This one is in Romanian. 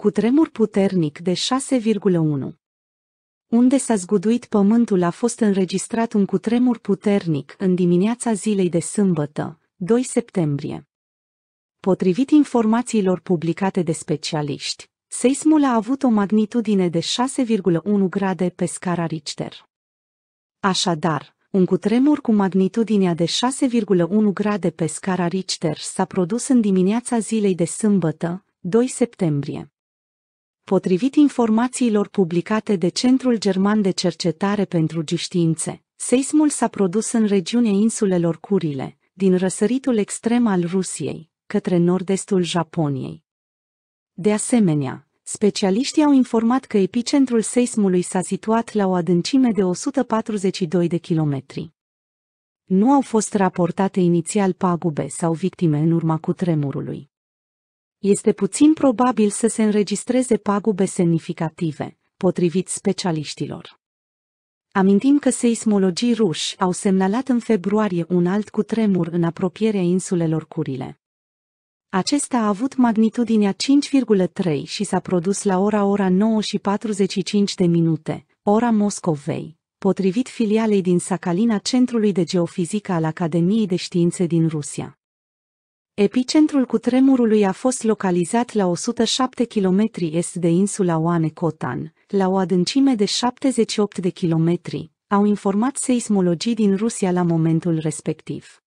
cu tremur puternic de 6,1. Unde s-a zguduit pământul a fost înregistrat un cutremur puternic în dimineața zilei de sâmbătă, 2 septembrie. Potrivit informațiilor publicate de specialiști, seismul a avut o magnitudine de 6,1 grade pe scara Richter. Așadar, un cutremur cu magnitudinea de 6,1 grade pe scara Richter s-a produs în dimineața zilei de sâmbătă, 2 septembrie. Potrivit informațiilor publicate de Centrul German de Cercetare pentru Giștiințe, seismul s-a produs în regiunea insulelor Curile, din răsăritul extrem al Rusiei, către nord-estul Japoniei. De asemenea, specialiștii au informat că epicentrul seismului s-a situat la o adâncime de 142 de kilometri. Nu au fost raportate inițial pagube sau victime în urma cutremurului. Este puțin probabil să se înregistreze pagube semnificative, potrivit specialiștilor. Amintim că seismologii ruși au semnalat în februarie un alt cutremur în apropierea insulelor Curile. Acesta a avut magnitudinea 5,3 și s-a produs la ora ora 9 și 45 de minute, ora Moscovei, potrivit filialei din Sakalina Centrului de Geofizică al Academiei de Științe din Rusia. Epicentrul cutremurului a fost localizat la 107 km est de insula Oanecotan, la o adâncime de 78 de kilometri, au informat seismologii din Rusia la momentul respectiv.